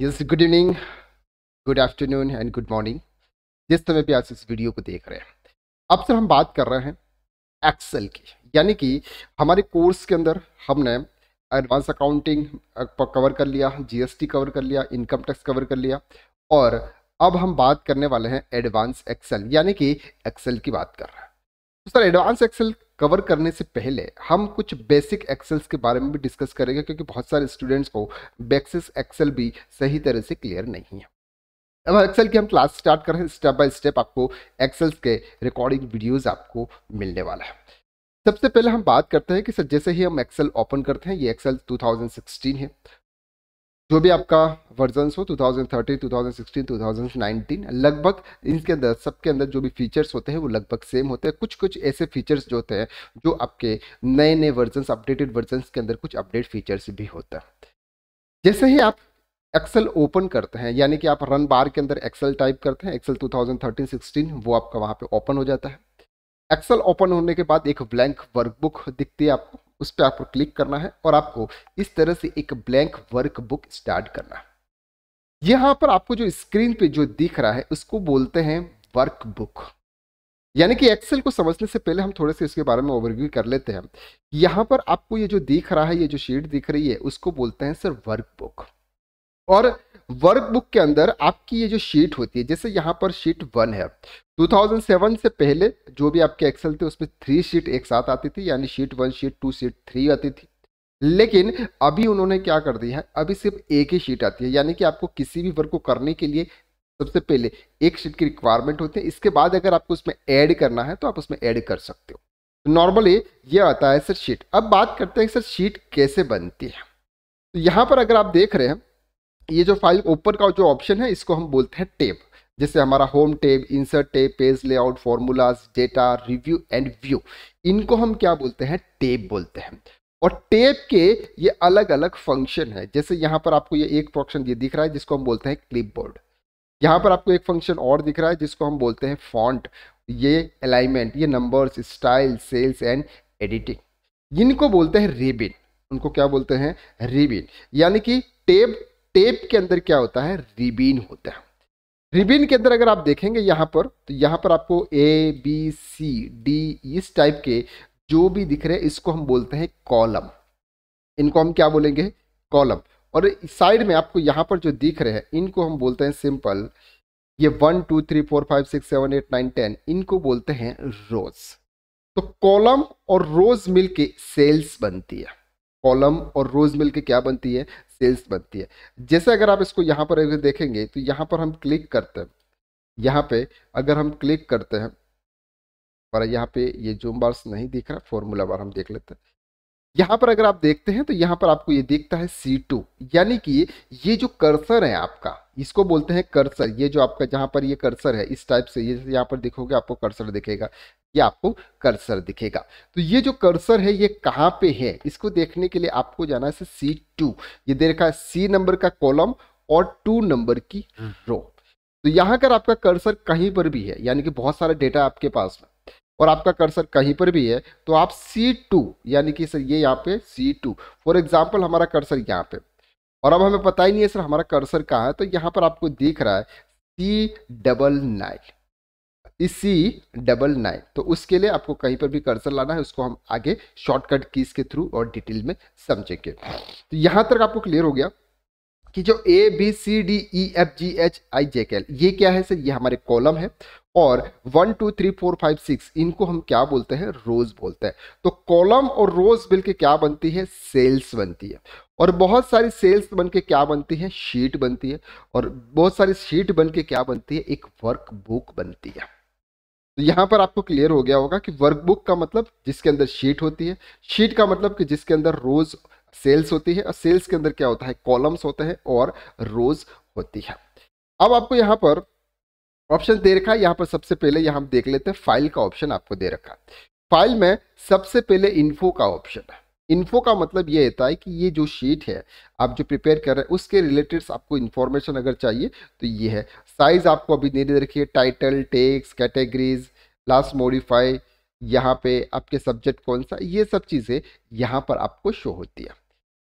Yes good evening good afternoon and good morning जिस समय भी आज इस वीडियो को देख रहे हैं अब सर हम बात कर रहे हैं एक्सेल की यानी कि हमारे कोर्स के अंदर हमने एडवांस अकाउंटिंग कवर कर लिया जीएसटी कवर कर लिया इनकम टैक्स कवर कर लिया और अब हम बात करने वाले हैं एडवांस एक्सेल यानी कि एक्सेल की बात कर रहे हैं तो सर एडवांस एक्सेल कवर करने से पहले हम कुछ बेसिक एक्सेल्स के बारे में भी डिस्कस करेंगे क्योंकि बहुत सारे स्टूडेंट्स को बेक्सिस एक्सेल भी सही तरह से क्लियर नहीं है अब एक्सेल की हम क्लास स्टार्ट कर रहे हैं स्टेप बाय स्टेप आपको एक्सेल्स के रिकॉर्डिंग वीडियोस आपको मिलने वाला है सबसे पहले हम बात करते हैं कि सर जैसे ही हम एक्सेल ओपन करते हैं ये एक्सेल 2016 है जो भी आपका वर्जन हो 2013, 2016, 2019 लगभग इनके अंदर सबके अंदर जो भी फीचर्स होते हैं वो लगभग सेम होते हैं कुछ कुछ ऐसे फीचर्स जो होते हैं जो आपके नए नए वर्जन अपडेटेड वर्जन के अंदर कुछ अपडेट फीचर्स भी होता है जैसे ही आप एक्सेल ओपन करते हैं यानी कि आप रन बार के अंदर एक्सेल टाइप करते हैं एक्सेल 2013-16 वो आपका वहाँ पे ओपन हो जाता है एक्सेल ओपन होने के बाद एक ब्लैंक वर्कबुक दिखती है आपको उस पर आपको क्लिक करना है और आपको इस तरह से एक ब्लैंक वर्क बुक स्टार्ट करना है यहां पर आपको जो स्क्रीन पे जो दिख रहा है उसको बोलते हैं वर्क बुक यानी कि एक्सेल को समझने से पहले हम थोड़े से इसके बारे में ओवरव्यू कर लेते हैं यहां पर आपको ये जो दिख रहा है ये जो शीट दिख रही है उसको बोलते हैं सर वर्क बुक और वर्कबुक के अंदर आपकी ये जो शीट होती है जैसे यहाँ पर शीट वन है 2007 से पहले जो भी आपके एक्सेल थे उसमें थ्री शीट एक साथ आती थी यानी sheet one sheet two sheet three आती थी लेकिन अभी उन्होंने क्या कर दिया है अभी सिर्फ एक ही शीट आती है यानी कि आपको किसी भी वर्क को करने के लिए सबसे पहले एक शीट की रिक्वायरमेंट होती है इसके बाद अगर आपको उसमें ऐड करना है तो आप उसमें ऐड कर सकते हो नॉर्मली तो ये आता है सर शीट अब बात करते हैं सर शीट कैसे बनती है तो यहाँ पर अगर आप देख रहे हैं ये जो फाइल ऊपर का जो ऑप्शन है इसको हम बोलते हैं टेब जैसे हमारा home tab insert tab page layout formulas data review and view इनको हम क्या बोलते हैं टेब बोलते हैं और टेप के ये अलग अलग फंक्शन है जैसे यहाँ पर आपको ये एक फंक्शन ये दिख रहा है जिसको हम बोलते हैं क्लिप बोर्ड यहाँ पर आपको एक फंक्शन और दिख रहा है जिसको हम बोलते हैं फॉन्ट ये अलाइनमेंट ये numbers style cells and editing इनको बोलते हैं रिबिन उनको क्या बोलते हैं रिबिन यानी कि टेप टेप के अंदर क्या होता है रिबिन होता है रिबिन के अंदर अगर आप देखेंगे यहाँ पर तो यहाँ पर आपको ए बी सी डी इस टाइप के जो भी दिख रहे हैं इसको हम बोलते हैं कॉलम इनको हम क्या बोलेंगे कॉलम और साइड में आपको यहाँ पर जो दिख रहे हैं इनको हम बोलते हैं सिंपल ये one two three four five six seven eight nine ten इनको बोलते हैं रोज तो कॉलम और रोज मिलके सेल्स बनती है कॉलम और रोज मिलके क्या बनती है सेल्स बनती है जैसे अगर आप इसको यहाँ पर अगर देखेंगे तो यहाँ पर हम क्लिक करते हैं यहाँ पे अगर हम क्लिक करते हैं पर यहाँ पे ये जूम बार्स नहीं दिख रहा फॉर्मूला बार हम देख लेते हैं यहाँ पर अगर आप देखते हैं तो यहाँ पर आपको ये देखता है C2 यानी कि ये जो कर्सर है आपका इसको बोलते हैं कर्सर ये जो आपका जहाँ पर ये कर्सर है इस टाइप से ये यहाँ पर देखोगे आपको कर्सर दिखेगा ये आपको कर्सर दिखेगा तो ये जो कर्सर है ये कहाँ पे है इसको देखने के लिए आपको जाना है सी टू ये दे रखा है सी नंबर का कॉलम और टू नंबर की रो हम्म। तो यहाँ अगर आपका कर्सर कहीं पर भी है यानी कि बहुत सारा डेटा आपके पास में और आपका कर्सर कहीं पर भी है तो आप C2 यानी कि सर ये यहाँ पे C2 फॉर एग्जाम्पल हमारा कर्सर यहाँ पे और अब हमें पता ही नहीं है सर हमारा कर्सर कहाँ है तो यहाँ पर आपको दिख रहा है C double nine C double nine तो उसके लिए आपको कहीं पर भी कर्सर लाना है उसको हम आगे शॉर्टकट कीज के थ्रू और डिटेल में समझेंगे तो यहाँ तक आपको क्लियर हो गया कि जो A B C D E F G H I J K L ये क्या है सर ये हमारे कॉलम है और one two three four five six इनको हम क्या बोलते हैं रोज बोलते हैं तो कॉलम और रोज मिल के क्या बनती है सेल्स बनती है और बहुत सारी सेल्स बन के क्या बनती है शीट बनती है और बहुत सारी शीट बन के क्या बनती है एक वर्क बुक बनती है तो यहाँ पर आपको क्लियर हो गया होगा कि वर्कबुक का मतलब जिसके अंदर शीट होती है शीट का मतलब कि जिसके अंदर रोज सेल्स होती है और सेल्स के अंदर क्या होता है कॉलम्स होते हैं और रोज होती है अब आपको यहाँ पर ऑप्शन दे रखा है यहाँ पर सबसे पहले यहाँ हम देख लेते हैं फाइल का ऑप्शन आपको दे रखा है फाइल में सबसे पहले इन्फो का ऑप्शन है इन्फो का मतलब ये होता है कि ये जो शीट है आप जो प्रिपेयर कर रहे हैं उसके रिलेटेड आपको इन्फॉर्मेशन अगर चाहिए तो ये है साइज आपको अभी नहीं दे रखी है title tags categories last modify यहाँ पे आपके सब्जेक्ट कौन सा ये सब चीज़ें यहाँ पर आपको शो होती है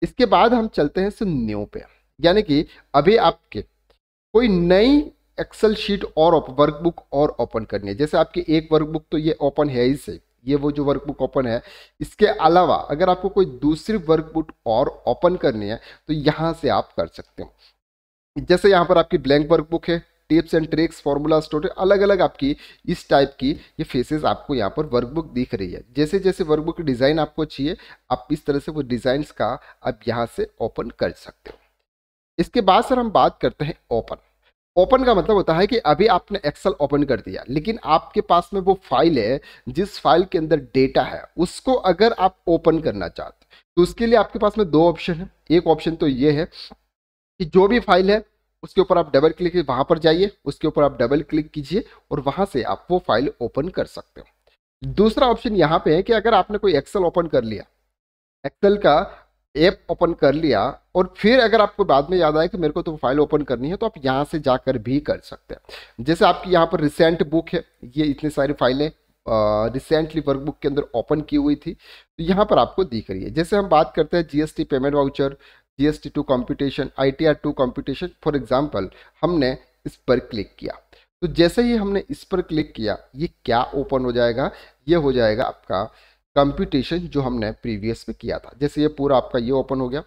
इसके बाद हम चलते हैं सिर्फ न्यू पे यानी कि अभी आपके कोई नई एक्सेल शीट और वर्कबुक और ओपन करनी है जैसे आपकी एक वर्कबुक तो ये ओपन है ही से ये वो जो वर्कबुक ओपन है इसके अलावा अगर आपको कोई दूसरी वर्कबुक और ओपन करनी है तो यहाँ से आप कर सकते हो जैसे यहाँ पर आपकी ब्लैंक वर्कबुक है tips and tricks formula store अलग अलग आपकी इस टाइप की ये फेसेस आपको यहाँ पर वर्कबुक दिख रही है जैसे जैसे वर्कबुक डिज़ाइन आपको चाहिए आप इस तरह से वो डिज़ाइंस का आप यहाँ से ओपन कर सकते हो इसके बाद सर हम बात करते हैं ओपन ओपन का मतलब होता है कि अभी आपने एक्सेल ओपन कर दिया लेकिन आपके पास में वो फाइल है जिस फाइल के अंदर डेटा है उसको अगर आप ओपन करना चाहते तो उसके लिए आपके पास में दो ऑप्शन है एक ऑप्शन तो ये है कि जो भी फाइल है उसके ऊपर आप डबल क्लिक वहां पर जाइए उसके ऊपर आप डबल क्लिक कीजिए और वहां से आप वो फाइल ओपन कर सकते हो दूसरा ऑप्शन यहाँ पे है कि अगर आपने कोई एक्सेल ओपन कर लिया एक्सेल का ऐप ओपन कर लिया और फिर अगर आपको बाद में याद आए कि मेरे को तो फाइल ओपन करनी है तो आप यहाँ से जाकर भी कर सकते हैं जैसे आपकी यहाँ पर रिसेंट बुक है ये इतनी सारी फाइलें रिसेंटली वर्कबुक के अंदर ओपन की हुई थी तो यहाँ पर आपको दिख रही है जैसे हम बात करते हैं GST payment voucher GST two competition I T R two competition for example हमने इस पर क्लिक किया तो जैसे ही हमने इस पर क्लिक किया ये क्या ओपन हो जाएगा ये हो जाएगा आपका कंप्यूटेशन जो हमने प्रीवियस में किया था जैसे ये पूरा आपका ये ओपन हो गया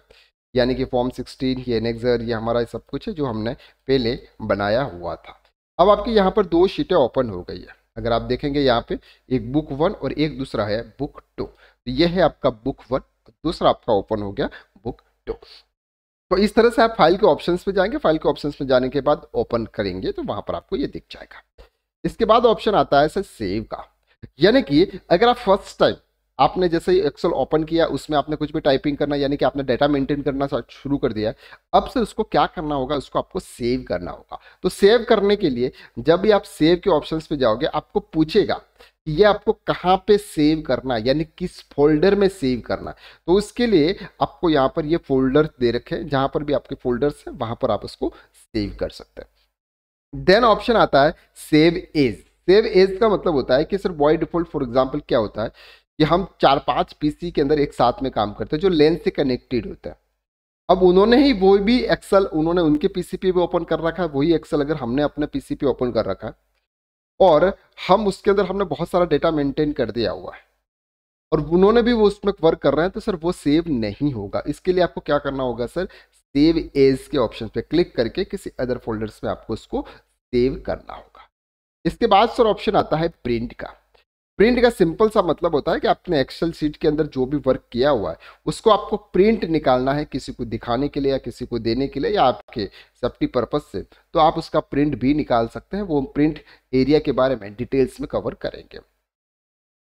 यानी कि फॉर्म 16 ये एनेक्सर ये हमारा सब कुछ है जो हमने पहले बनाया हुआ था अब आपके यहाँ पर दो शीटें ओपन हो गई है अगर आप देखेंगे यहाँ पे एक बुक वन और एक दूसरा है बुक टू तो ये है आपका बुक वन दूसरा आपका ओपन हो गया बुक टू तो इस तरह से आप फाइल के ऑप्शन पे जाएंगे फाइल के ऑप्शन में जाने के बाद ओपन करेंगे तो वहां पर आपको ये दिख जाएगा इसके बाद ऑप्शन आता है सर सेव का यानी कि अगर आप फर्स्ट टाइम आपने जैसे ही एक्सेल ओपन किया उसमें आपने कुछ भी टाइपिंग करना यानी कि आपने डाटा मेंटेन करना शुरू कर दिया अब से उसको क्या करना होगा उसको आपको सेव करना होगा तो सेव करने के लिए जब भी आप सेव के ऑप्शंस पे जाओगे आपको पूछेगा कि ये आपको कहाँ पे सेव करना यानी किस फोल्डर में सेव करना तो उसके लिए आपको यहाँ पर ये फोल्डर दे रखे हैं जहाँ पर भी आपके फोल्डर्स हैं वहाँ पर आप उसको सेव कर सकते हैं देन ऑप्शन आता है सेव एज सेव एज का मतलब होता है कि sir by default for example क्या होता है कि हम चार पांच पीसी के अंदर एक साथ में काम करते हैं जो लेन से कनेक्टेड होता है अब उन्होंने ही वो भी एक्सल उन्होंने उनके पीसीपी भी ओपन कर रखा है वही एक्सल अगर हमने अपने पीसीपी ओपन कर रखा है और हम उसके अंदर हमने बहुत सारा डेटा मेंटेन कर दिया हुआ है और उन्होंने भी वो उसमें वर्क कर रहे हैं तो सर वो सेव नहीं होगा इसके लिए आपको क्या करना होगा सर सेव एज के ऑप्शन पे क्लिक करके किसी अदर फोल्डर्स में आपको उसको सेव करना होगा इसके बाद सर ऑप्शन आता है प्रिंट का प्रिंट का सिंपल सा मतलब होता है कि आपने एक्सेल सीट के अंदर जो भी वर्क किया हुआ है उसको आपको प्रिंट निकालना है किसी को दिखाने के लिए या किसी को देने के लिए या आपके सेफ्टी पर्पज से तो आप उसका प्रिंट भी निकाल सकते हैं वो प्रिंट एरिया के बारे में डिटेल्स में कवर करेंगे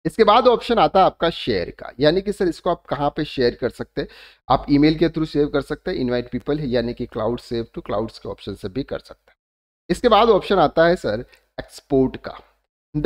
इसके बाद ऑप्शन आता है आपका शेयर का यानी कि सर इसको आप कहाँ पे शेयर कर सकते हैं आप ईमेल के थ्रू सेव कर सकते हैं इनवाइट पीपल है यानी कि क्लाउड सेव टू क्लाउड्स के ऑप्शन से भी कर सकते हैं इसके बाद ऑप्शन आता है सर एक्सपोर्ट का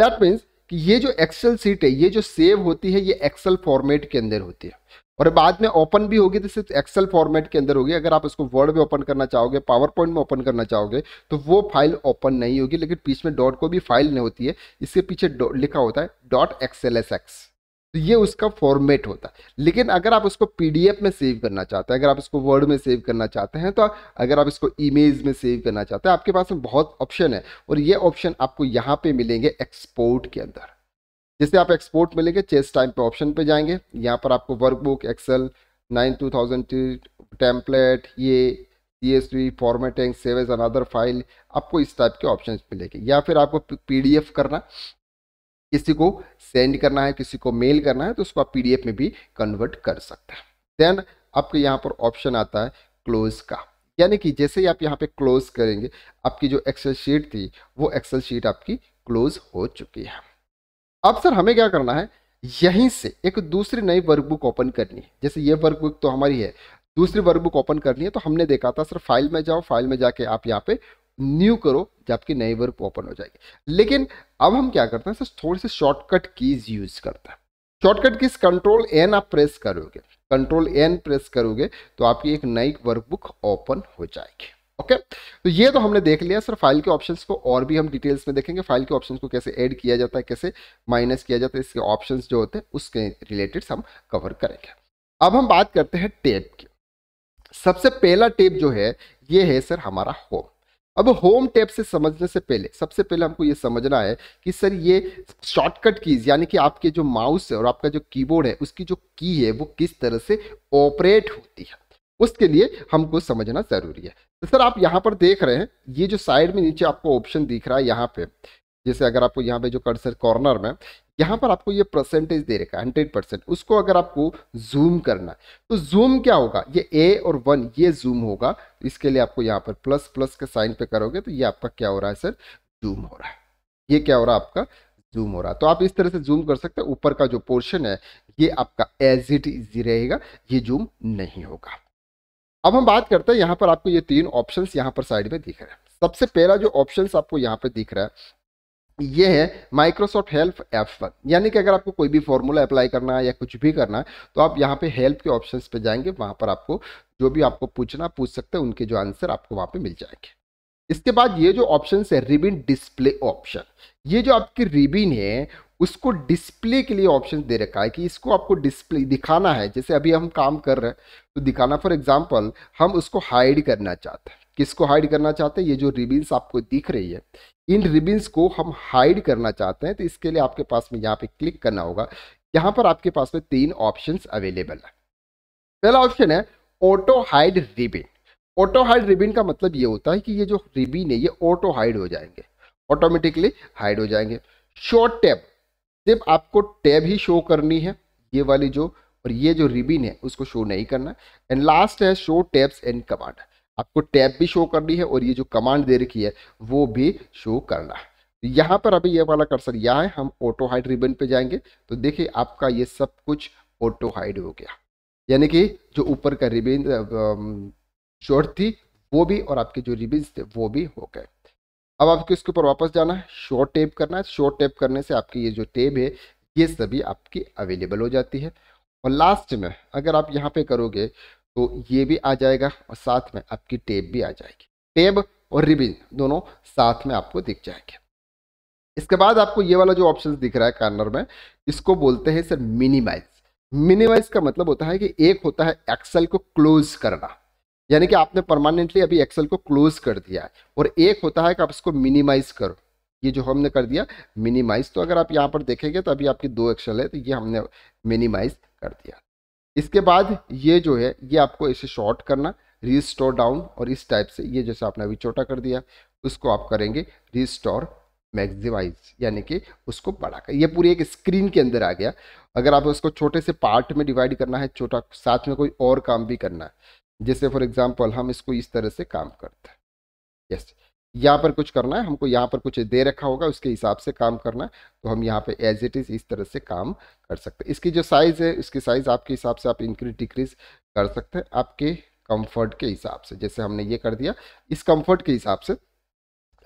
दैट मीन्स कि ये जो एक्सेल सीट है ये जो सेव होती है ये एक्सेल फॉर्मेट के अंदर होती है और बाद में ओपन भी होगी तो सिर्फ एक्सेल फॉर्मेट के अंदर होगी अगर आप इसको वर्ड में ओपन करना चाहोगे पावर पॉइंट में ओपन करना चाहोगे तो वो फाइल ओपन नहीं होगी लेकिन बीच में डॉट को भी फाइल नहीं होती है इसके पीछे लिखा होता है डॉट एक्सएल एस एक्स तो ये उसका फॉर्मेट होता है लेकिन अगर आप उसको पीडीएफ में सेव करना चाहते हैं अगर आप इसको वर्ड में सेव करना चाहते हैं तो अगर आप इसको इमेज में सेव करना चाहते हैं आपके पास में बहुत ऑप्शन है और ये ऑप्शन आपको यहाँ पे मिलेंगे एक्सपोर्ट के अंदर जैसे आप एक्सपोर्ट मिलेंगे चेस टाइम पे ऑप्शन पे जाएंगे यहाँ पर आपको workbook Excel nine two thousand template ये C S V formatting save as another file आपको इस टाइप के ऑप्शन मिलेंगे या फिर आपको पी डी एफ करना किसी को सेंड करना है किसी को मेल करना है तो उसको आप पीडीएफ में भी कन्वर्ट कर सकते हैं देन आपके यहाँ पर ऑप्शन आता है क्लोज का यानी कि जैसे ही आप यहाँ पे क्लोज करेंगे आपकी जो एक्सेल शीट थी वो एक्सेल शीट आपकी क्लोज हो चुकी है अब सर हमें क्या करना है यहीं से एक दूसरी नई वर्कबुक ओपन करनी है जैसे ये वर्कबुक तो हमारी है दूसरी वर्कबुक ओपन करनी है तो हमने देखा था सर फाइल में जाओ फाइल में जाके आप यहाँ पे न्यू करो जबकि नई वर्क ओपन हो जाएगी लेकिन अब हम क्या करते हैं सर थोड़ी सी शॉर्टकट कीज यूज करते हैं शॉर्टकट कीज कंट्रोल एन आप प्रेस करोगे कंट्रोल एन प्रेस करोगे तो आपकी एक नई वर्कबुक ओपन हो जाएगी ओके तो ये तो हमने देख लिया सर फाइल के ऑप्शंस को और भी हम डिटेल्स में देखेंगे फाइल के ऑप्शंस को कैसे ऐड किया जाता है कैसे माइनस किया जाता है इसके ऑप्शंस जो होते हैं उसके रिलेटेड हम कवर करेंगे अब हम बात करते हैं टेप की सबसे पहला टेप जो है ये है सर हमारा होम अब होम टैब से समझने से पहले सबसे पहले हमको ये समझना है कि सर ये शॉर्टकट कीज यानी कि आपके जो माउस है और आपका जो कीबोर्ड है उसकी जो की है वो किस तरह से ऑपरेट होती है उसके लिए हमको समझना ज़रूरी है तो सर आप यहाँ पर देख रहे हैं ये जो साइड में नीचे आपको ऑप्शन दिख रहा है यहाँ पे जैसे अगर आपको यहाँ पे जो कर्सर कॉर्नर में यहाँ पर आपको ये परसेंटेज दे रखा है हंड्रेड परसेंट उसको अगर आपको जूम करना है तो जूम क्या होगा ये ए और वन ये जूम होगा इसके लिए आपको यहाँ पर प्लस प्लस के साइन पे करोगे तो ये आपका क्या हो रहा है सर जूम हो रहा है ये क्या हो रहा है आपका जूम हो रहा है तो आप इस तरह से जूम कर सकते हैं ऊपर का जो पोर्शन है ये आपका एज इट इज रहेगा ये जूम नहीं होगा अब हम बात करते हैं यहाँ पर आपको ये तीन ऑप्शंस यहाँ पर साइड में दिख रहे हैं सबसे पहला जो ऑप्शंस आपको यहाँ पर दिख रहा है ये है माइक्रोसॉफ्ट हेल्प वन यानी कि अगर आपको कोई भी फॉर्मूला अप्लाई करना है या कुछ भी करना है तो आप यहाँ पे हेल्प के ऑप्शंस पे जाएंगे वहाँ पर आपको जो भी आपको पूछना पूछ सकते हैं उनके जो आंसर आपको वहाँ पे मिल जाएंगे इसके बाद ये जो ऑप्शन है रिबिन डिस्प्ले ऑप्शन ये जो आपकी रिबिन है उसको डिस्प्ले के लिए ऑप्शन दे रखा है कि इसको आपको डिस्प्ले दिखाना है जैसे अभी हम काम कर रहे हैं तो दिखाना फॉर एग्जाम्पल हम उसको हाइड करना चाहते हैं किसको हाइड करना चाहते हैं ये जो रिबिन्स आपको दिख रही है इन रिबिन्स को हम हाइड करना चाहते हैं तो इसके लिए आपके पास में यहाँ पे क्लिक करना होगा यहाँ पर आपके पास में तीन ऑप्शन अवेलेबल है पहला ऑप्शन है auto hide ribbon auto hide ribbon का मतलब ये होता है कि ये जो रिबिन है ये ऑटो हाइड हो जाएंगे ऑटोमेटिकली हाइड हो जाएंगे शॉर्ट टैब सिर्फ आपको टैब ही शो करनी है ये वाली जो और ये जो रिबिन है उसको शो नहीं करना एंड लास्ट है शो टैब्स एंड कमांड आपको टैब भी शो करनी है और ये जो कमांड दे रखी है वो भी शो करना है तो यहाँ पर अभी ये वाला कर्सर यहाँ है हम ऑटो हाइड रिबन पे जाएंगे तो देखिए आपका ये सब कुछ ऑटो हाइड हो गया यानी कि जो ऊपर का रिबन शॉर्ट थी वो भी और आपके जो रिबिन थे वो भी हो गए अब आपको इसके ऊपर वापस जाना है शॉर्ट टेप करना है शॉर्ट टेप करने से आपकी ये जो टेप है ये सभी आपकी अवेलेबल हो जाती है और लास्ट में अगर आप यहाँ पे करोगे तो ये भी आ जाएगा और साथ में आपकी टेब भी आ जाएगी टेब और रिबिन दोनों साथ में आपको दिख जाएंगे इसके बाद आपको ये वाला जो ऑप्शन दिख रहा है कार्नर में इसको बोलते हैं सर मिनिमाइज मिनिमाइज का मतलब होता है कि एक होता है एक्सेल को क्लोज करना यानी कि आपने परमानेंटली अभी एक्सेल को क्लोज कर दिया है और एक होता है कि आप इसको मिनिमाइज करो ये जो हमने कर दिया मिनिमाइज तो अगर आप यहाँ पर देखेंगे तो अभी आपकी दो एक्सेल है तो ये हमने मिनिमाइज कर दिया इसके बाद ये जो है ये आपको इसे शॉर्ट करना रिस्टोर डाउन और इस टाइप से ये जैसे आपने अभी छोटा कर दिया उसको आप करेंगे रिस्टोर मैक्सिमाइज यानी कि उसको बड़ा कर ये पूरी एक स्क्रीन के अंदर आ गया अगर आप उसको छोटे से पार्ट में डिवाइड करना है छोटा साथ में कोई और काम भी करना है जैसे फॉर एग्जाम्पल हम इसको इस तरह से काम करते हैं यस yes. यहाँ पर कुछ करना है हमको यहाँ पर कुछ दे रखा होगा उसके हिसाब से काम करना है तो हम यहाँ पे एज इट इज़ इस तरह से काम कर सकते हैं इसकी जो साइज़ है इसकी साइज़ आपके हिसाब से आप इंक्रीज डिक्रीज कर सकते हैं आपके कंफर्ट के हिसाब से जैसे हमने ये कर दिया इस कंफर्ट के हिसाब से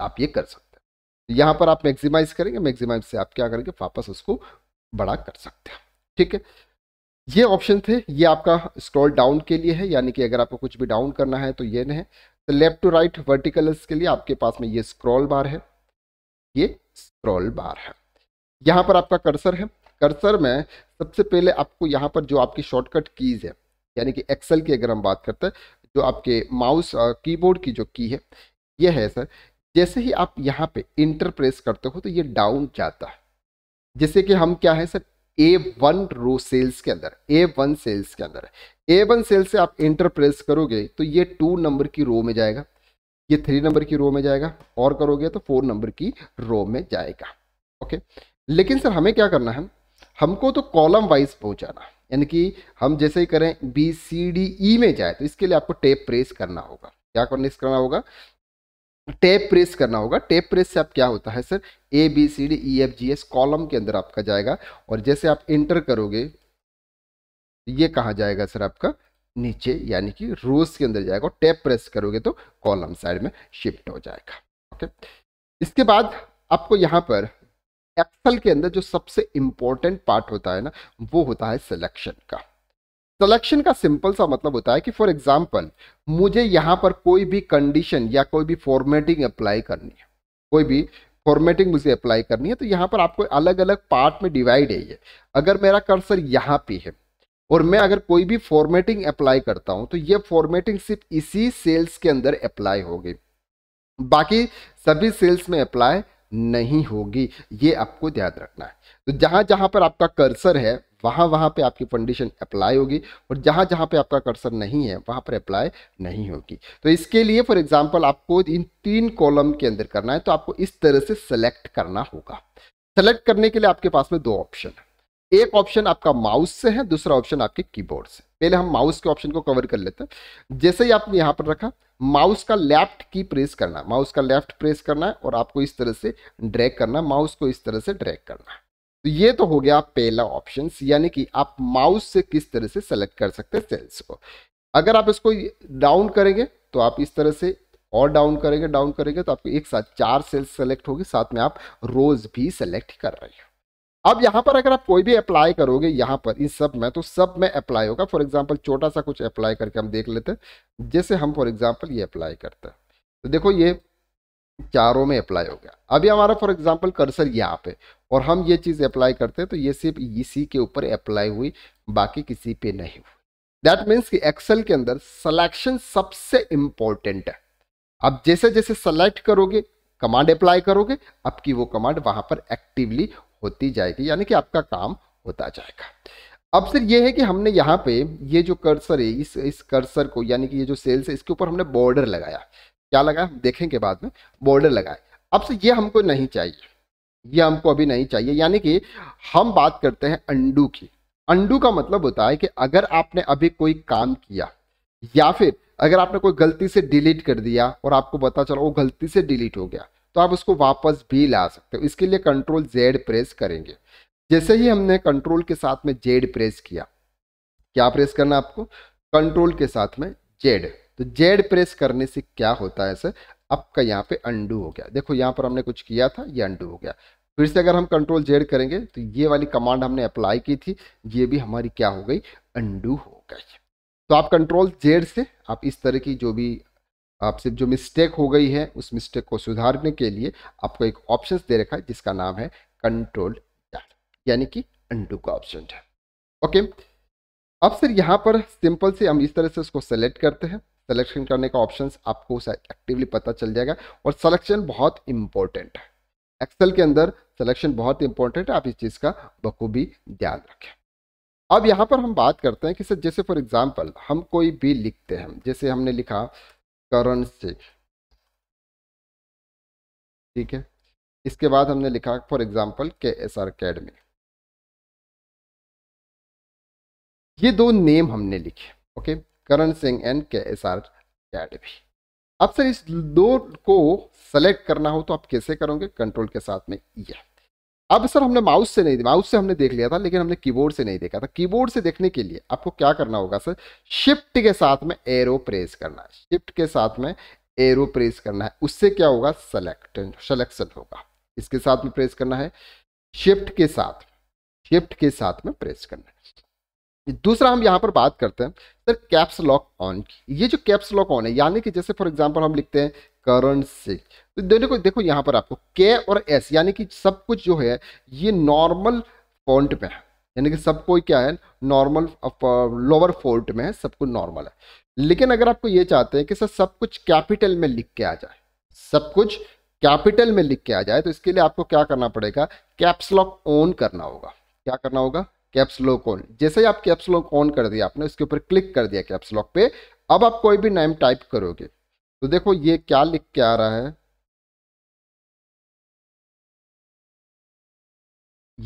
आप ये कर सकते हैं यहाँ पर आप मैक्सिमाइज करेंगे मैक्सिमाइज से आप क्या करेंगे वापस उसको बड़ा कर सकते हैं ठीक है ये ऑप्शन थे ये आपका स्क्रॉल डाउन के लिए है यानी कि अगर आपको कुछ भी डाउन करना है तो ये नहीं तो लेफ्ट टू राइट वर्टिकल के लिए आपके पास में ये स्क्रॉल बार है ये स्क्रॉल बार है यहाँ पर आपका कर्सर है कर्सर में सबसे पहले आपको यहाँ पर जो आपकी शॉर्टकट कीज़ है यानी कि एक्सेल की अगर हम बात करते हैं जो आपके माउस कीबोर्ड की जो की है ये है सर जैसे ही आप यहाँ पे इंटर प्रेस करते हो तो ये डाउन जाता है जैसे कि हम क्या है sir A one row cells के अंदर ए वन सेल्स के अंदर ए वन सेल्स से आप इंटर प्रेस करोगे तो ये टू नंबर की रो में जाएगा ये थ्री नंबर की रो में जाएगा और करोगे तो फोर नंबर की रो में जाएगा ओके लेकिन सर हमें क्या करना है हमको तो कॉलम वाइज पहुंचाना यानी कि हम जैसे ही करें बी सी डी ई में जाए तो इसके लिए आपको टेप प्रेस करना होगा क्या करना करना होगा टेप प्रेस करना होगा टेप प्रेस से आप क्या होता है sir A B C D E F G S column के अंदर आपका जाएगा और जैसे आप इंटर करोगे ये कहाँ जाएगा सर आपका नीचे यानी कि रोज के अंदर जाएगा और टैप प्रेस करोगे तो कॉलम साइड में शिफ्ट हो जाएगा ओके इसके बाद आपको यहाँ पर एक्सल के अंदर जो सबसे इंपॉर्टेंट पार्ट होता है ना वो होता है सिलेक्शन का सिलेक्शन का सिंपल सा मतलब होता है कि फॉर एग्जाम्पल मुझे यहाँ पर कोई भी कंडीशन या कोई भी फॉर्मेटिंग अप्लाई करनी है कोई भी फॉर्मेटिंग मुझे अप्लाई करनी है तो यहाँ पर आपको अलग अलग पार्ट में डिवाइड है ये अगर मेरा कर्सर यहाँ पे है और मैं अगर कोई भी फॉर्मेटिंग अप्लाई करता हूँ तो ये फॉर्मेटिंग सिर्फ इसी सेल्स के अंदर अप्लाई होगी बाकी सभी सेल्स में अप्लाई नहीं होगी ये आपको ध्यान रखना है तो जहां जहां पर आपका कर्सर है वहाँ वहाँ पे आपकी कंडीशन अप्लाई होगी और जहाँ जहाँ पे आपका कर्सर नहीं है वहाँ पर अप्लाई नहीं होगी तो इसके लिए फॉर एग्जाम्पल आपको इन तीन कॉलम के अंदर करना है तो आपको इस तरह से सेलेक्ट करना होगा सेलेक्ट करने के लिए आपके पास में दो ऑप्शन है एक ऑप्शन आपका माउस से है दूसरा ऑप्शन आपके कीबोर्ड से पहले हम माउस के ऑप्शन को कवर कर लेते हैं जैसे ही आपने यहाँ पर रखा माउस का लेफ्ट की प्रेस करना माउस का लेफ्ट प्रेस करना है और आपको इस तरह से ड्रैग करना माउस को इस तरह से ड्रैग करना तो ये तो हो गया पहला ऑप्शन यानी कि आप माउस से किस तरह से सेलेक्ट कर सकते हैं सेल्स को अगर आप इसको डाउन करेंगे तो आप इस तरह से और डाउन करेंगे डाउन करेंगे तो आपको एक साथ चार सेल्स सेलेक्ट होगी साथ में आप रोज भी सेलेक्ट कर रहे हो अब यहाँ पर अगर आप कोई भी अप्लाई करोगे यहाँ पर इन सब में तो सब में अप्लाई होगा फॉर एग्जाम्पल छोटा सा कुछ अप्लाई करके हम देख लेते हैं जैसे हम फॉर एग्जाम्पल ये अप्लाई करते हैं तो देखो ये चारों में अप्लाई हो गया अभी हमारा फॉर एग्जांपल कर्सर यहाँ पे और हम ये चीज़ अप्लाई करते हैं तो ये सिर्फ इसी के ऊपर अप्लाई हुई बाकी किसी पे नहीं हुई दैट मीन्स कि एक्सेल के अंदर सलेक्शन सबसे इंपॉर्टेंट है अब जैसे जैसे सेलेक्ट करोगे कमांड अप्लाई करोगे आपकी वो कमांड वहां पर एक्टिवली होती जाएगी यानी कि आपका काम होता जाएगा अब सर ये है कि हमने यहाँ पे ये जो कर्सर है इस इस कर्सर को यानी कि ये जो सेल्स है इसके ऊपर हमने बॉर्डर लगाया क्या लगाए हम देखेंगे बाद में बॉर्डर लगाए अब से ये हमको नहीं चाहिए ये हमको अभी नहीं चाहिए यानी कि हम बात करते हैं अंडू की अंडू का मतलब होता है कि अगर आपने अभी कोई काम किया या फिर अगर आपने कोई गलती से डिलीट कर दिया और आपको पता चला वो गलती से डिलीट हो गया तो आप उसको वापस भी ला सकते हो इसके लिए कंट्रोल जेड प्रेस करेंगे जैसे ही हमने कंट्रोल के साथ में जेड प्रेस किया क्या प्रेस करना आपको कंट्रोल के साथ में जेड तो जेड प्रेस करने से क्या होता है सर आपका यहाँ पे अंडू हो गया देखो यहाँ पर हमने कुछ किया था ये अंडू हो गया फिर से अगर हम कंट्रोल जेड करेंगे तो ये वाली कमांड हमने अप्लाई की थी ये भी हमारी क्या हो गई अंडू हो गई तो आप कंट्रोल जेड से आप इस तरह की जो भी आपसे जो मिस्टेक हो गई है उस मिस्टेक को सुधारने के लिए आपको एक ऑप्शन दे रखा है जिसका नाम है कंट्रोल जेड यानी कि अंडू का ऑप्शन है ओके अब सर यहाँ पर सिंपल से हम इस तरह से उसको सेलेक्ट करते हैं सेलेक्शन करने का ऑप्शन आपको एक्टिवली पता चल जाएगा और सलेक्शन बहुत इंपॉर्टेंट है एक्सेल के अंदर सिलेक्शन बहुत इंपॉर्टेंट है आप इस चीज़ का बखूबी ध्यान रखें अब यहाँ पर हम बात करते हैं कि सर जैसे फॉर एग्जांपल हम कोई भी लिखते हैं जैसे हमने लिखा करण करेंसी ठीक है इसके बाद हमने लिखा for example K S R academy ये दो नेम हमने लिखे okay Karan Singh and K S R academy अब सर इस दो को सेलेक्ट करना हो तो आप कैसे करोगे कंट्रोल के साथ में यह अब सर हमने माउस से नहीं माउस से हमने देख लिया था लेकिन हमने कीबोर्ड से नहीं देखा था कीबोर्ड से देखने के लिए आपको क्या करना होगा सर शिफ्ट के साथ में एरो प्रेस करना है शिफ्ट के साथ में एरो प्रेस करना है उससे क्या होगा सेलेक्ट सेलेक्शन होगा इसके साथ में प्रेस करना है शिफ्ट के साथ शिफ्ट के साथ में प्रेस करना है दूसरा हम यहाँ पर बात करते हैं सर कैप्स लॉक ऑन की ये जो कैप्स लॉक ऑन है यानी कि जैसे फॉर एग्जांपल हम लिखते हैं से तो को देखो यहाँ पर आपको के और एस यानी कि सब कुछ जो है ये नॉर्मल फॉन्ट में है यानी कि सब कोई क्या है नॉर्मल लोअर फोल्ट में है सब कुछ नॉर्मल है लेकिन अगर आपको ये चाहते हैं कि सर सब कुछ कैपिटल में लिख के आ जाए सब कुछ कैपिटल में लिख के आ जाए तो इसके लिए आपको क्या करना पड़ेगा कैप्स लॉक ऑन करना होगा क्या करना होगा कैप्स लॉक ऑन जैसे ही आप कैप्स लॉक ऑन कर दिया आपने उसके ऊपर क्लिक कर दिया कैप्स लॉक पे अब आप कोई भी नेम टाइप करोगे तो देखो ये क्या लिख के आ रहा है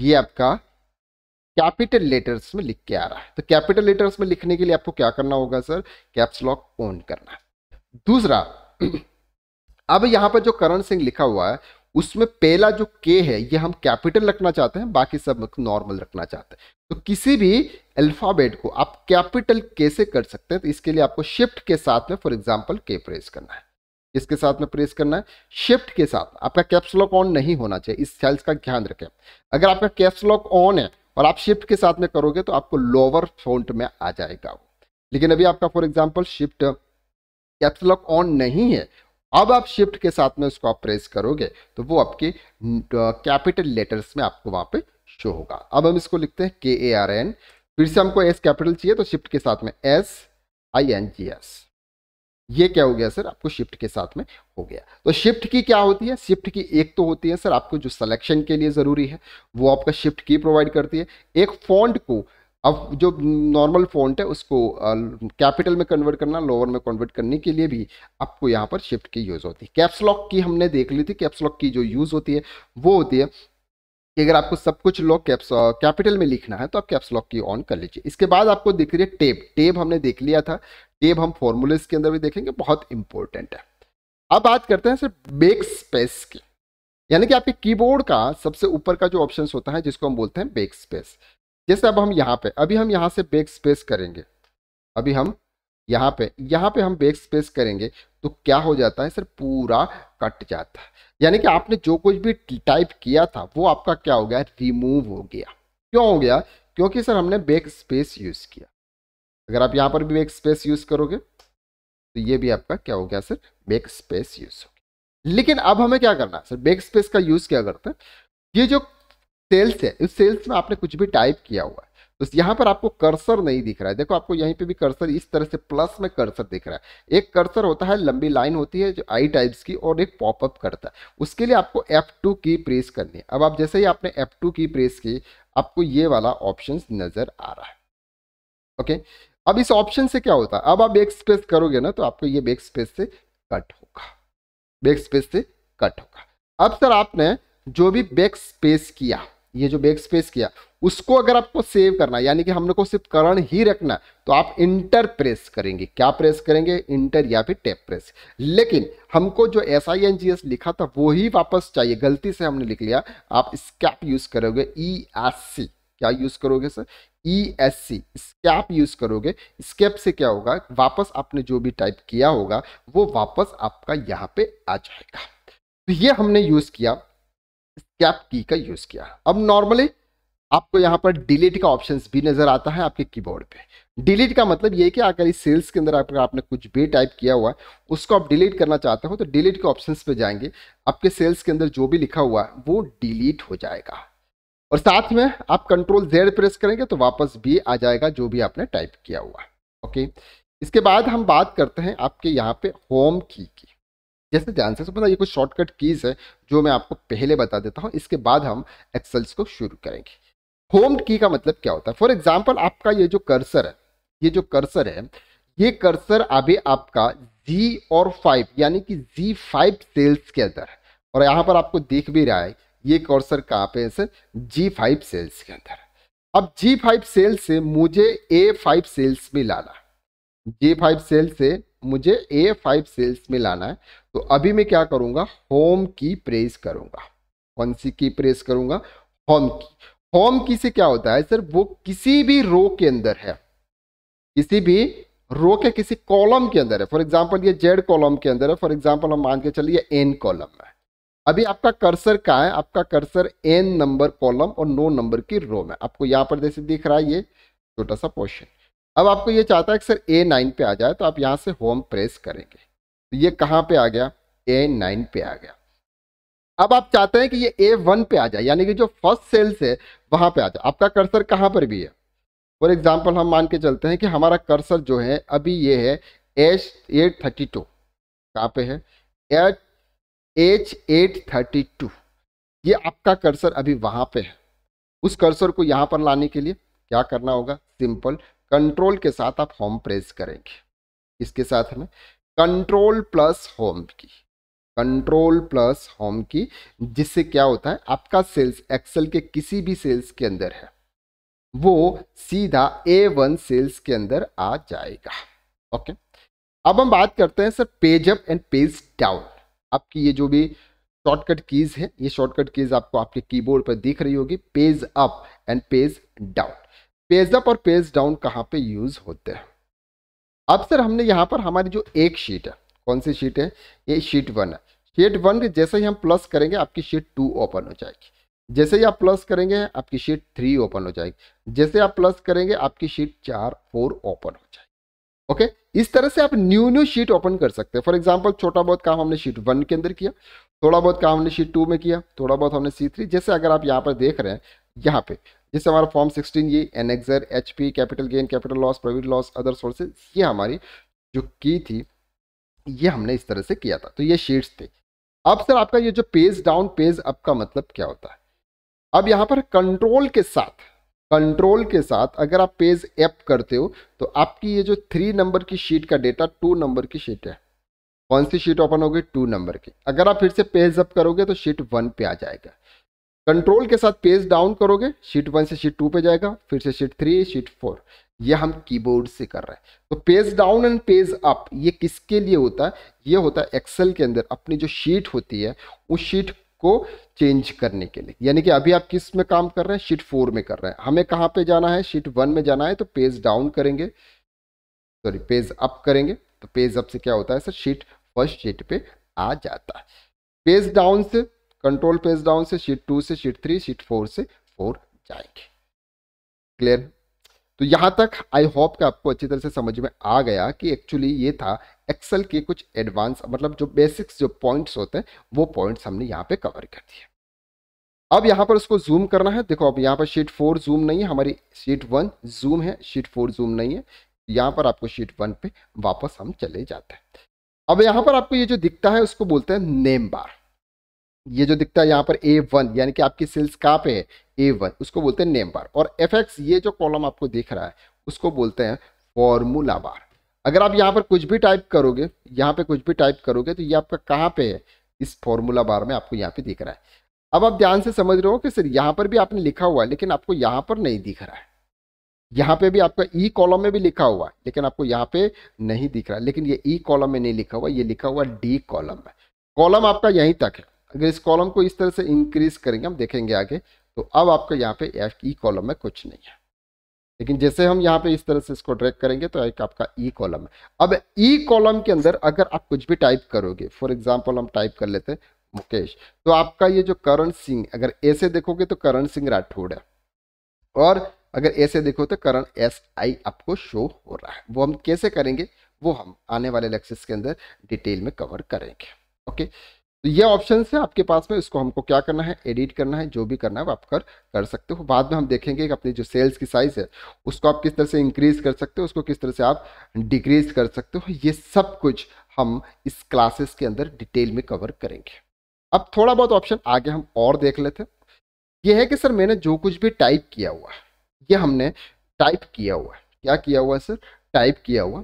ये आपका कैपिटल लेटर्स में लिख के आ रहा है तो कैपिटल लेटर्स में लिखने के लिए आपको क्या करना होगा सर कैप्स लॉक ऑन करना दूसरा अब यहां पर जो करण सिंह लिखा हुआ है उसमें पहला जो के है ये हम कैपिटल रखना चाहते हैं बाकी सब नॉर्मल रखना चाहते हैं तो किसी भी अल्फ़ाबेट को आप कैपिटल के से कर सकते हैं तो इसके लिए आपको शिफ्ट के साथ में फॉर एग्जाम्पल के प्रेस करना है इसके साथ में प्रेस करना है शिफ्ट के साथ आपका कैप्स लॉक ऑन नहीं होना चाहिए इस सेल्स का ध्यान रखें अगर आपका कैप्स लॉक ऑन है और आप शिफ्ट के साथ में करोगे तो आपको लोअर फ्रंट में आ जाएगा लेकिन अभी आपका for example shift caps lock on नहीं है अब आप शिफ्ट के साथ में उसको आप प्रेस करोगे तो वो आपके कैपिटल लेटर्स में आपको वहां पे शो होगा अब हम इसको लिखते हैं के ए आर एन फिर से हमको एस कैपिटल चाहिए तो शिफ्ट के साथ में S I N G S ये क्या हो गया सर आपको शिफ्ट के साथ में हो गया तो शिफ्ट की क्या होती है शिफ्ट की एक तो होती है सर आपको जो सिलेक्शन के लिए ज़रूरी है वो आपका शिफ्ट की प्रोवाइड करती है एक फॉन्ट को अब जो नॉर्मल फॉन्ट है उसको कैपिटल में कन्वर्ट करना लोअर में कन्वर्ट करने के लिए भी आपको यहाँ पर शिफ्ट की यूज़ होती है कैप्स लॉक की हमने देख ली थी कैप्स लॉक की जो यूज़ होती है वो होती है कि अगर आपको सब कुछ लॉक कैप्स कैपिटल में लिखना है तो आप कैप्स लॉक की ऑन कर लीजिए इसके बाद आपको दिख रही है टेब टेब हमने देख लिया था टेब हम फॉर्मूलेस के अंदर भी देखेंगे बहुत इंपॉर्टेंट है अब बात करते हैं सिर्फ बेक स्पेस की यानी कि आपके कीबोर्ड का सबसे ऊपर का जो ऑप्शन होता है जिसको हम बोलते हैं बेक स्पेस जैसे अब हम यहाँ पे अभी हम यहाँ से बैक स्पेस करेंगे अभी हम यहाँ पे यहाँ पे हम बैक स्पेस करेंगे तो क्या हो जाता है सर पूरा कट जाता है यानी कि आपने जो कुछ भी टाइप किया था वो आपका क्या हो गया रिमूव हो गया क्यों हो गया क्योंकि सर हमने बैक स्पेस यूज़ किया अगर आप यहाँ पर भी बैक स्पेस यूज़ करोगे तो ये भी आपका क्या हो गया सर बैक स्पेस यूज़ हो गया लेकिन अब हमें क्या करना है सर बैक स्पेस का यूज़ क्या करते हैं ये जो सेल्स है इस सेल्स में आपने कुछ भी टाइप किया हुआ है तो यहाँ पर आपको कर्सर नहीं दिख रहा है देखो आपको यहीं पे भी कर्सर इस तरह से प्लस में कर्सर दिख रहा है एक कर्सर होता है लंबी लाइन होती है जो आई टाइप्स की और एक पॉपअप करता है उसके लिए आपको F2 की प्रेस करनी है अब आप जैसे ही आपने F2 की प्रेस की आपको ये वाला ऑप्शन नज़र आ रहा है ओके अब इस ऑप्शन से क्या होता है अब आप बेक स्पेस करोगे ना तो आपको ये बेक स्पेस से कट होगा बेक स्पेस से कट होगा अब सर आपने जो भी बेक स्पेस किया ये जो बैक स्पेस किया उसको अगर आपको सेव करना यानी कि हम लोग को सिर्फ करण ही रखना तो आप इंटर प्रेस करेंगे क्या प्रेस करेंगे इंटर या फिर टैप प्रेस लेकिन हमको जो S I N G S लिखा था वो ही वापस चाहिए गलती से हमने लिख लिया आप स्कैप यूज करोगे ई एस सी क्या यूज करोगे sir E S C escape use करोगे स्कैप से क्या होगा वापस आपने जो भी टाइप किया होगा वो वापस आपका यहाँ पे आ जाएगा तो ये हमने यूज किया कैप की का यूज किया अब नॉर्मली आपको यहाँ पर डिलीट का ऑप्शन भी नजर आता है आपके कीबोर्ड पे डिलीट का मतलब ये कि अगर इस सेल्स के अंदर आप आपने कुछ भी टाइप किया हुआ है उसको आप डिलीट करना चाहते हो तो डिलीट के ऑप्शन पे जाएंगे आपके सेल्स के अंदर जो भी लिखा हुआ है वो डिलीट हो जाएगा और साथ में आप कंट्रोल जेड प्रेस करेंगे तो वापस भी आ जाएगा जो भी आपने टाइप किया हुआ ओके इसके बाद हम बात करते हैं आपके यहाँ पे होम की की जैसे ध्यान से पता ये कुछ शॉर्टकट कीज़ है जो मैं आपको पहले बता देता हूँ इसके बाद हम एक्सल्स को शुरू करेंगे होम की का मतलब क्या होता है फॉर एग्जाम्पल आपका ये जो कर्सर है ये जो कर्सर है ये कर्सर अभी आपका जी और फाइव यानी कि जी फाइव सेल्स के अंदर है और यहाँ पर आपको देख भी रहा है ये कर्सर कहाँ पे है सर जी फाइव सेल्स के अंदर अब जी फाइव सेल्स से मुझे ए फाइव सेल्स भी लाना जी फाइव सेल्स से मुझे ए फाइव सेल्स में लाना है तो अभी मैं क्या करूंगा होम की प्रेस करूंगा कौन सी की प्रेस करूंगा होम की होम की से क्या होता है सर वो किसी भी रो के अंदर है किसी भी रो के किसी कॉलम के अंदर है फॉर एग्जाम्पल ये जेड कॉलम के अंदर है फॉर एग्जाम्पल हम मान के चलिए एन कॉलम है अभी आपका कर्सर कहाँ है आपका कर्सर एन नंबर कॉलम और नो नंबर की रो में आपको यहाँ पर जैसे दिख रहा है ये छोटा सा पोर्शन अब आपको ये चाहता है कि सर ए नाइन पे आ जाए तो आप यहाँ से होम प्रेस करेंगे तो ये कहाँ पे आ गया ए नाइन पे आ गया अब आप चाहते हैं कि ये ए वन पे आ जाए यानी कि जो फर्स्ट सेल्स है वहाँ पे आ जाए आपका कर्सर कहाँ पर भी है फॉर एग्जाम्पल हम मान के चलते हैं कि हमारा कर्सर जो है अभी ये है एच एट थर्टी टू कहाँ पे है H H eight thirty two ये आपका कर्सर अभी वहाँ पे है उस कर्सर को यहाँ पर लाने के लिए क्या करना होगा सिंपल कंट्रोल के साथ आप होम प्रेस करेंगे इसके साथ हमें control plus home key control plus home key जिससे क्या होता है आपका सेल्स एक्सेल के किसी भी सेल्स के अंदर है वो सीधा ए वन सेल्स के अंदर आ जाएगा ओके अब हम बात करते हैं sir page up and page down आपकी ये जो भी शॉर्टकट कीज है ये शॉर्टकट कीज आपको आपके कीबोर्ड पर दिख रही होगी page up and page down page up और पेज डाउन कहाँ पे यूज़ होते हैं अब सर हमने यहाँ पर हमारी जो एक शीट है कौन सी शीट है ये शीट वन है शीट वन जैसे ही हम प्लस करेंगे आपकी शीट टू ओपन हो जाएगी जैसे ही आप प्लस करेंगे आपकी शीट थ्री ओपन हो जाएगी जैसे आप प्लस करेंगे आपकी शीट चार फोर ओपन हो जाएगी ओके okay? इस तरह से आप न्यू न्यू शीट ओपन कर सकते हैं फॉर एग्जांपल छोटा बहुत काम हमने शीट वन के अंदर किया थोड़ा बहुत काम हमने शीट टू में किया थोड़ा बहुत हमने सी थ्री जैसे अगर आप यहाँ पर देख रहे हैं यहाँ पे जैसे हमारा फॉर्म सिक्सटीन ये annexure H capital gain capital loss profit loss other sources ये हमारी जो की थी ये हमने इस तरह से किया था तो ये शीट्स थे अब सर आपका ये जो पेज डाउन पेज अप का मतलब क्या होता है अब यहाँ पर कंट्रोल के साथ कंट्रोल के साथ अगर आप पेज एप करते हो तो आपकी ये जो थ्री नंबर की शीट का डेटा टू नंबर की शीट है कौन सी शीट ओपन होगी टू नंबर की अगर आप फिर से पेज अप करोगे तो शीट वन पे आ जाएगा कंट्रोल के साथ पेज डाउन करोगे शीट वन से शीट टू पे जाएगा फिर से शीट थ्री शीट फोर ये हम कीबोर्ड से कर रहे हैं तो page down and page up ये किसके लिए होता है ये होता है एक्सेल के अंदर अपनी जो शीट होती है उस शीट को चेंज करने के लिए यानी कि अभी आप किस में काम कर रहे हैं शीट फोर में कर रहे हैं हमें कहाँ पे जाना है शीट वन में जाना है तो पेज डाउन करेंगे सॉरी पेज अप करेंगे तो पेज अप से क्या होता है सर शीट फर्स्ट शीट पे आ जाता है पेज डाउन से कंट्रोल पेज डाउन से शीट टू से शीट थ्री शीट फोर से फोर जाएंगे क्लियर तो यहाँ तक आई होप कि आपको अच्छी तरह से समझ में आ गया कि एक्चुअली ये था एक्सेल के कुछ एडवांस मतलब जो बेसिक्स जो पॉइंट्स होते हैं वो पॉइंट्स हमने यहाँ पे कवर कर दिए अब यहाँ पर उसको जूम करना है देखो अब यहाँ पर शीट फोर जूम नहीं है हमारी शीट वन जूम है शीट फोर जूम नहीं है यहाँ पर आपको शीट वन पे वापस हम चले जाते हैं अब यहाँ पर आपको ये जो दिखता है उसको बोलते हैं नेम बार ये जो दिखता है यहाँ पर ए वन यानी कि आपकी सेल्स कहाँ पे है ए वन उसको बोलते हैं नेम बार और एफ एक्स ये जो कॉलम आपको दिख रहा है उसको बोलते हैं फॉर्मूला बार अगर आप यहाँ पर कुछ भी टाइप करोगे यहाँ पे कुछ भी टाइप करोगे तो ये आपका कहाँ पे है इस फॉर्मूला बार में आपको यहाँ पे दिख रहा है अब आप ध्यान से समझ रहे हो कि सर यहाँ पर भी आपने लिखा हुआ है लेकिन आपको यहाँ पर नहीं दिख रहा है यहाँ पे भी आपका ई e कॉलम में भी लिखा हुआ है लेकिन आपको यहाँ पे नहीं दिख रहा है लेकिन ये ई e कॉलम में नहीं लिखा हुआ ये लिखा हुआ डी कॉलम में कॉलम आपका यहीं तक है अगर इस कॉलम को इस तरह से इंक्रीज करेंगे हम देखेंगे आगे तो अब आपको यहाँ पे एफ ई कॉलम में कुछ नहीं है लेकिन जैसे हम यहाँ पे इस तरह से इसको ड्रैग करेंगे तो एक आपका ई e कॉलम है अब ई e कॉलम के अंदर अगर आप कुछ भी टाइप करोगे फॉर एग्जाम्पल हम टाइप कर लेते हैं मुकेश तो आपका ये जो करण सिंह अगर ऐसे देखोगे तो करण सिंह राठौड़ है और अगर ऐसे देखो तो करण एस आई आपको शो हो रहा है वो हम कैसे करेंगे वो हम आने वाले लेक्चर्स के अंदर डिटेल में कवर करेंगे ओके तो ये ऑप्शन है आपके पास में इसको हमको क्या करना है एडिट करना है जो भी करना है वो आप कर कर सकते हो बाद में हम देखेंगे कि अपनी जो सेल्स की साइज़ है उसको आप किस तरह से इंक्रीज़ कर सकते हो उसको किस तरह से आप डिक्रीज़ कर सकते हो ये सब कुछ हम इस क्लासेस के अंदर डिटेल में कवर करेंगे अब थोड़ा बहुत ऑप्शन आगे हम और देख लेते हैं ये है कि सर मैंने जो कुछ भी टाइप किया हुआ है ये हमने टाइप किया हुआ है क्या किया हुआ है सर टाइप किया हुआ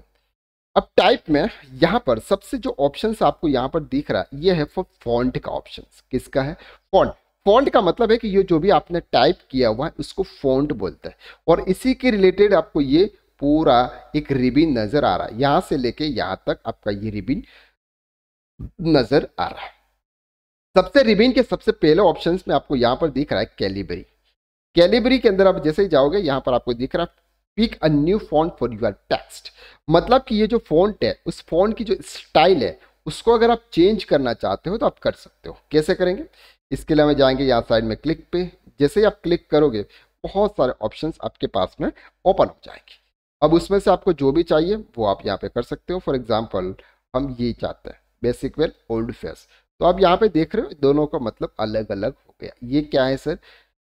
अब टाइप में यहाँ पर सबसे जो ऑप्शन आपको यहाँ पर दिख रहा है ये है फॉर फॉन्ट का ऑप्शन किसका है फॉन्ट फॉन्ट का मतलब है कि ये जो भी आपने टाइप किया हुआ है उसको फॉन्ट बोलते हैं और इसी के रिलेटेड आपको ये पूरा एक रिबिन नज़र आ रहा है यहाँ से लेके यहाँ तक आपका ये रिबिन नज़र आ रहा है सबसे रिबिन के सबसे पहले ऑप्शंस में आपको यहाँ पर दिख रहा है कैलिबरी कैलिबरी के अंदर आप जैसे ही जाओगे यहाँ पर आपको दिख रहा है pick a new font for your text मतलब कि ये जो फॉन्ट है उस फॉन्ट की जो स्टाइल है उसको अगर आप चेंज करना चाहते हो तो आप कर सकते हो कैसे करेंगे इसके लिए हमें जाएंगे यहाँ साइड में क्लिक पे जैसे ही आप क्लिक करोगे बहुत सारे ऑप्शन आपके पास में ओपन हो जाएंगे अब उसमें से आपको जो भी चाहिए वो आप यहाँ पे कर सकते हो फॉर एग्जाम्पल हम ये चाहते हैं बेसिक वेल ओल्ड फेस तो आप यहाँ पे देख रहे हो दोनों का मतलब अलग अलग हो गया ये क्या है sir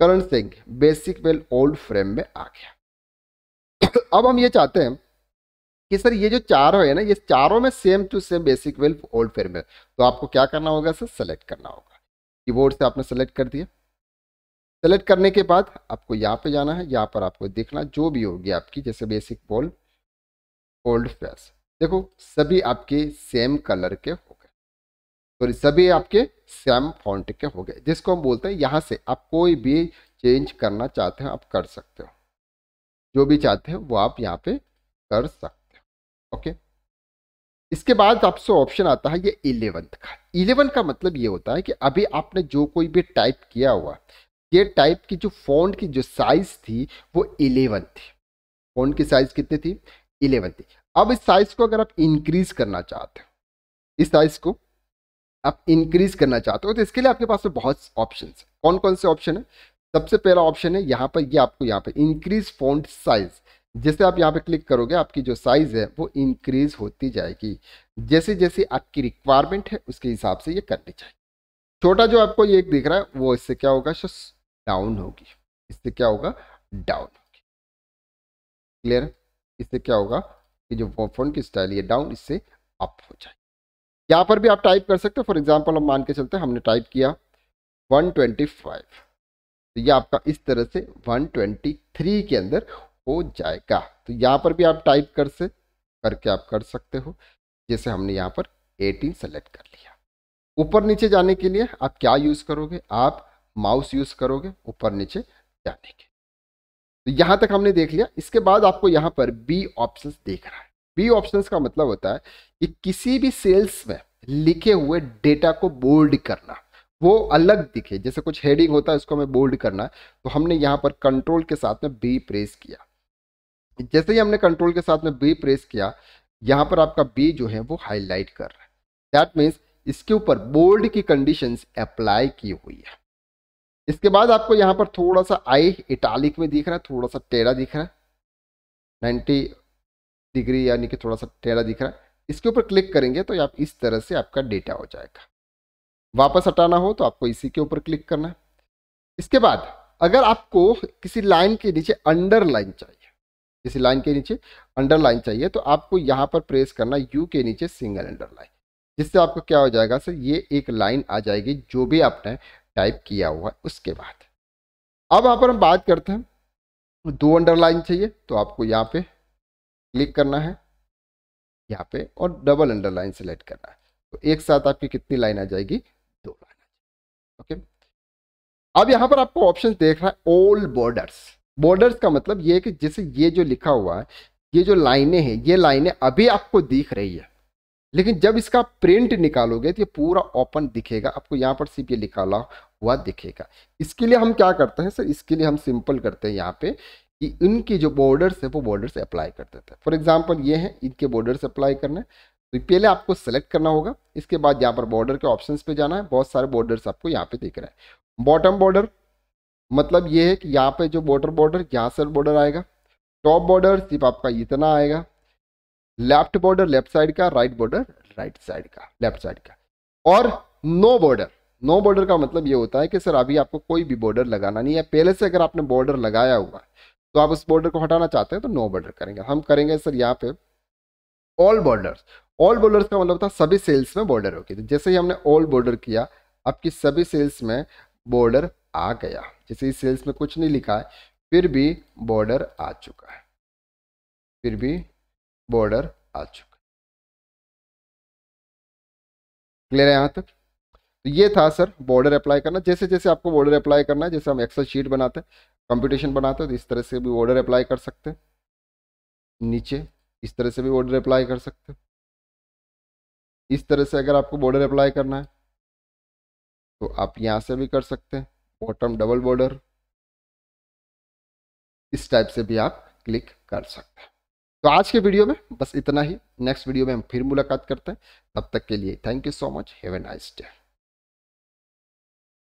Karan Singh Baskerville old फ्रेम में आ गया अब हम ये चाहते हैं कि सर ये जो चारों है ना ये चारों में same to same Baskerville old face में तो आपको क्या करना होगा सर सेलेक्ट करना होगा कीबोर्ड से आपने सेलेक्ट कर दिया सेलेक्ट करने के बाद आपको यहाँ पे जाना है यहाँ पर आपको देखना जो भी होगी आपकी जैसे बेसिक बोल्ड ओल्ड फेस देखो सभी आपके सेम कलर के हो गए सॉरी सभी आपके सेम फॉन्ट के हो गए जिसको हम बोलते हैं यहाँ से आप कोई भी चेंज करना चाहते हो आप कर सकते हो जो भी चाहते हैं वो आप यहाँ पे कर सकते हैं ओके इसके बाद आपसे ऑप्शन आता है ये इलेवंथ का इलेवन का मतलब ये होता है कि अभी आपने जो कोई भी टाइप किया हुआ ये टाइप की जो फोन की जो साइज़ थी वो इलेवन थी फोन की साइज़ कितनी थी इलेवन थी अब इस साइज़ को अगर आप इंक्रीज़ करना चाहते हो इस साइज़ को आप इंक्रीज करना चाहते हो तो इसके लिए आपके पास में बहुत ऑप्शन है कौन कौन से ऑप्शन है सबसे पहला ऑप्शन है यहाँ पर ये यह आपको यहाँ पर इंक्रीज फॉन्ट साइज जैसे आप यहाँ पे क्लिक करोगे आपकी जो साइज़ है वो इंक्रीज होती जाएगी जैसे जैसे आपकी रिक्वायरमेंट है उसके हिसाब से ये करनी चाहिए छोटा जो आपको ये एक दिख रहा है वो इससे क्या होगा डाउन होगी इससे क्या होगा डाउन होगी क्लियर इससे क्या होगा कि जो फोन की स्टाइल ये डाउन इससे अप हो जाए यहाँ पर भी आप टाइप कर सकते हो फॉर एग्जाम्पल हम मान के चलते हमने टाइप किया 125 तो ये आपका इस तरह से 123 के अंदर हो जाएगा तो यहाँ पर भी आप टाइप कर से करके आप कर सकते हो जैसे हमने यहाँ पर 18 सेलेक्ट कर लिया ऊपर नीचे जाने के लिए आप क्या यूज़ करोगे आप माउस यूज़ करोगे ऊपर नीचे जाने के तो यहाँ तक हमने देख लिया इसके बाद आपको यहाँ पर बी ऑप्शन देख रहा है बी ऑप्शन का मतलब होता है कि किसी भी सेल्स में लिखे हुए डेटा को बोल्ड करना वो अलग दिखे जैसे कुछ हेडिंग होता है उसको हमें बोल्ड करना है तो हमने यहाँ पर कंट्रोल के साथ में बी प्रेस किया जैसे ही हमने कंट्रोल के साथ में बी प्रेस किया यहाँ पर आपका बी जो है वो हाईलाइट कर रहा है दैट मीन्स इसके ऊपर बोल्ड की कंडीशंस अप्लाई की हुई है इसके बाद आपको यहाँ पर थोड़ा सा आई इटालिक में दिख रहा है थोड़ा सा टेढ़ा दिख रहा है 90 डिग्री यानी कि थोड़ा सा टेढ़ा दिख रहा है इसके ऊपर क्लिक करेंगे तो आप इस तरह से आपका डेटा हो जाएगा वापस हटाना हो तो आपको इसी के ऊपर क्लिक करना है इसके बाद अगर आपको किसी लाइन के नीचे अंडरलाइन चाहिए किसी लाइन के नीचे अंडरलाइन चाहिए तो आपको यहाँ पर प्रेस करना यू के नीचे सिंगल अंडरलाइन जिससे आपको क्या हो जाएगा सर ये एक लाइन आ जाएगी जो भी आपने टाइप किया हुआ है उसके बाद अब यहाँ पर हम बात करते हैं दो अंडरलाइन चाहिए तो आपको यहाँ पे क्लिक करना है यहाँ पे और डबल अंडरलाइन सेलेक्ट करना है तो एक साथ आपकी कितनी लाइन आ जाएगी ओके अब यहां पर आपको ऑप्शन देख रहा है ओल बॉर्डर्स बॉर्डर्स का मतलब ये कि जैसे ये जो लिखा हुआ है ये जो लाइनें हैं ये लाइनें अभी आपको दिख रही है लेकिन जब इसका प्रिंट निकालोगे तो ये पूरा ओपन दिखेगा आपको यहाँ पर सिर्फ ये निकाला हुआ दिखेगा इसके लिए हम क्या करते हैं सर इसके लिए हम सिंपल करते हैं यहाँ पे कि इनके जो बॉर्डर्स है वो बॉर्डर्स अप्लाई कर देते हैं फॉर एग्जाम्पल ये है इनके बॉर्डर्स अप्लाई करना तो पहले आपको सेलेक्ट करना होगा इसके बाद यहाँ पर बॉर्डर के ऑप्शंस पे जाना है बहुत सारे बॉर्डर्स आपको यहाँ पे देख रहे हैं बॉटम बॉर्डर मतलब ये है कि यहाँ पे जो बॉर्डर बॉर्डर यहाँ से बॉर्डर आएगा टॉप बॉर्डर सिर्फ आपका इतना आएगा लेफ्ट बॉर्डर लेफ्ट साइड का राइट बॉर्डर राइट साइड का लेफ्ट साइड का और नो बॉर्डर नो बॉर्डर का मतलब ये होता है कि सर अभी आपको कोई भी बॉर्डर लगाना नहीं है पहले से अगर आपने बॉर्डर लगाया हुआ तो आप उस बॉर्डर को हटाना चाहते हैं तो नो बॉर्डर करेंगे हम करेंगे सर यहाँ पे ऑल बॉर्डर्स ऑल बॉर्डर्स का मतलब था सभी सेल्स में बॉर्डर होगी तो जैसे ही हमने ऑल बॉर्डर किया आपकी सभी सेल्स में बॉर्डर आ गया जैसे इस सेल्स में कुछ नहीं लिखा है फिर भी बॉर्डर आ चुका है फिर भी बॉर्डर आ चुका है क्लियर है यहाँ तक तो ये था सर बॉर्डर अप्लाई करना जैसे जैसे आपको बॉर्डर अप्लाई करना है जैसे हम एक्सल शीट बनाते हैं कंपटीशन बनाते हैं तो इस तरह से भी बॉर्डर अप्लाई कर सकते हैं नीचे इस तरह से भी ऑर्डर अप्लाई कर सकते हैं इस तरह से अगर आपको बॉर्डर अप्लाई करना है तो आप यहाँ से भी कर सकते हैं बॉटम डबल बॉर्डर इस टाइप से भी आप क्लिक कर सकते हैं तो आज के वीडियो में बस इतना ही नेक्स्ट वीडियो में हम फिर मुलाकात करते हैं तब तक के लिए thank you so much have a nice day